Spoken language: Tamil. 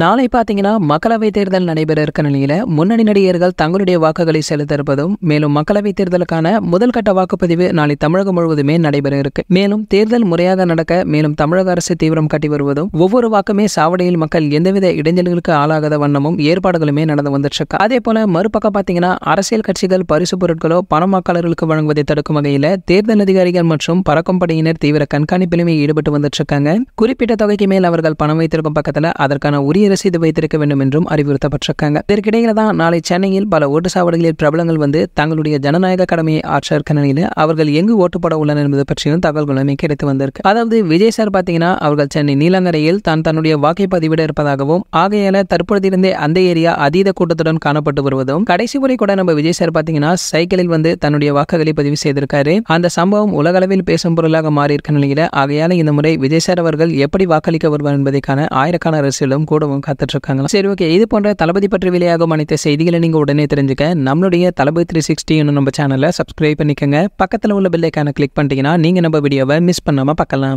நாளை பார்த்தீங்கன்னா மக்களவைத் தேர்தல் நடைபெற இருக்க நிலையில் முன்னணி நடிகர்கள் தங்களுடைய வாக்குகளை செலுத்திருப்பதும் மேலும் மக்களவைத் தேர்தலுக்கான முதல் கட்ட வாக்குப்பதிவு நாளை தமிழகம் முழுவதுமே நடைபெற இருக்கு மேலும் தேர்தல் முறையாக நடக்க மேலும் தமிழக அரசு தீவிரம் கட்டி வருவதும் ஒவ்வொரு வாக்குமே சாவடியில் மக்கள் எந்தவித இடைஞ்சல்களுக்கு ஆளாகாத வண்ணமும் ஏற்பாடுகளுமே நடந்து வந்துட்டு இருக்கு அதே போல மறுபக்கம் பார்த்தீங்கன்னா அரசியல் கட்சிகள் பரிசு பொருட்களோ பணம் வாக்காளர்களுக்கு வழங்குவதை தடுக்கும் வகையில் தேர்தல் அதிகாரிகள் மற்றும் பறக்கும் படையினர் தீவிர கண்காணிப்பிலுமே ஈடுபட்டு வந்துட்டு இருக்காங்க குறிப்பிட்ட தொகைக்கு மேல் அவர்கள் பணம் வைத்திருக்கும் பக்கத்தில் அதற்கான உரிய ரசீது வைத்திருக்க வேண்டும் என்றும் அறிவுறுத்தப்பட்டிருக்காங்க இதற்கிடையில தான் நாளை சென்னையில் பல ஓட்டு சாவடிகளில் பிரபலங்கள் வந்து தங்களுடைய ஜனநாயக கடமையை ஆற்ற இருக்க நிலையில் அவர்கள் எங்கு ஓட்டுப்பட உள்ளனர் என்பது பற்றியும் தகவல்களுமே கிடைத்து வந்திருக்கு அதாவது விஜய் சார் பார்த்தீங்கன்னா அவர்கள் சென்னை நீலங்கரையில் தான் தன்னுடைய வாக்கை பதிவிட இருப்பதாகவும் ஆகையால தற்பொழுதிருந்தே அந்த ஏரியா அதீத கூட்டத்துடன் காணப்பட்டு வருவதும் கடைசி முறை கூட நம்ம விஜய் சார் பார்த்தீங்கன்னா சைக்கிளில் வந்து தன்னுடைய வாக்குகளை பதிவு செய்திருக்காரு அந்த சம்பவம் உலகளவில் பேசும் பொருளாக மாறி இருக்க நிலையில ஆகையால இந்த முறை விஜய் சார் அவர்கள் எப்படி வாக்களிக்க வருவார் என்பதைக்கான ஆயிரக்கான அரசியலும் கூட ஆதரவும் காத்துட்ருக்காங்க சரி ஓகே இது போன்ற தளபதி பற்றி வெளியாகும் அனைத்து செய்திகளை நீங்கள் உடனே தெரிஞ்சுக்க நம்மளுடைய தளபதி த்ரீ சிக்ஸ்டின்னு நம்ம சேனலை சப்ஸ்கிரைப் பண்ணிக்கோங்க பக்கத்தில் உள்ள பில்லைக்கான கிளிக் பண்ணிட்டீங்கன்னா நீங்கள் நம்ம வீடியோவை மிஸ் பண்ணாமல் பார்க்கலாம்